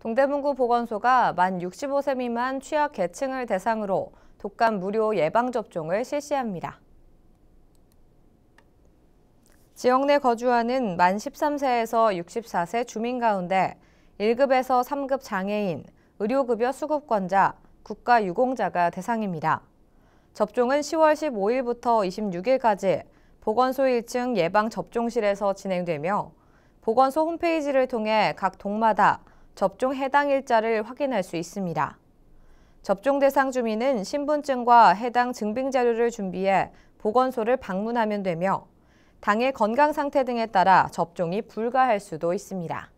동대문구 보건소가 만 65세 미만 취약 계층을 대상으로 독감 무료 예방접종을 실시합니다. 지역 내 거주하는 만 13세에서 64세 주민 가운데 1급에서 3급 장애인, 의료급여 수급권자, 국가유공자가 대상입니다. 접종은 10월 15일부터 26일까지 보건소 1층 예방접종실에서 진행되며 보건소 홈페이지를 통해 각 동마다 접종 해당 일자를 확인할 수 있습니다. 접종 대상 주민은 신분증과 해당 증빙 자료를 준비해 보건소를 방문하면 되며 당의 건강 상태 등에 따라 접종이 불가할 수도 있습니다.